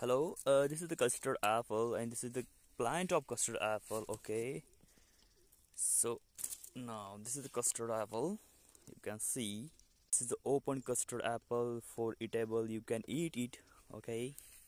hello uh, this is the custard apple and this is the plant of custard apple okay so now this is the custard apple you can see this is the open custard apple for eatable you can eat it okay